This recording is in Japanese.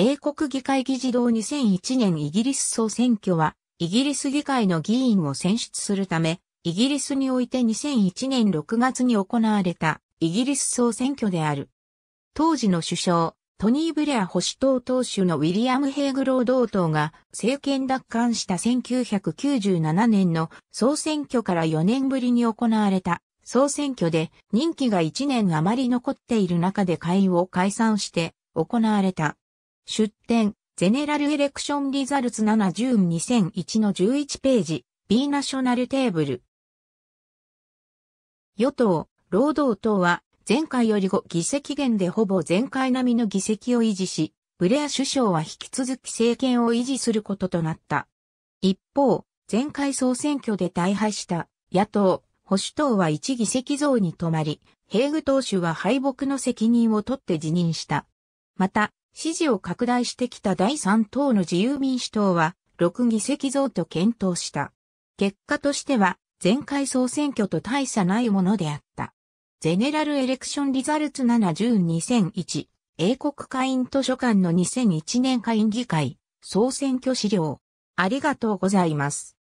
英国議会議事堂2001年イギリス総選挙は、イギリス議会の議員を選出するため、イギリスにおいて2001年6月に行われたイギリス総選挙である。当時の首相、トニー・ブレア保守党党首のウィリアム・ヘイグロー同党が政権奪還した1997年の総選挙から4年ぶりに行われた総選挙で任期が1年余り残っている中で会を解散して行われた。出典、ゼネラルエレクションリザルツ7ジューン2001の11ページ、B ナショナルテーブル。与党、労働党は、前回より5議席減でほぼ前回並みの議席を維持し、ブレア首相は引き続き政権を維持することとなった。一方、前回総選挙で大敗した野党、保守党は一議席増に止まり、ヘーグ党首は敗北の責任を取って辞任した。また、支持を拡大してきた第3党の自由民主党は、6議席増と検討した。結果としては、前回総選挙と大差ないものであった。ゼネラルエレクションリザルツ7 0 2 0 0 1英国会員図書館の2001年会員議会、総選挙資料。ありがとうございます。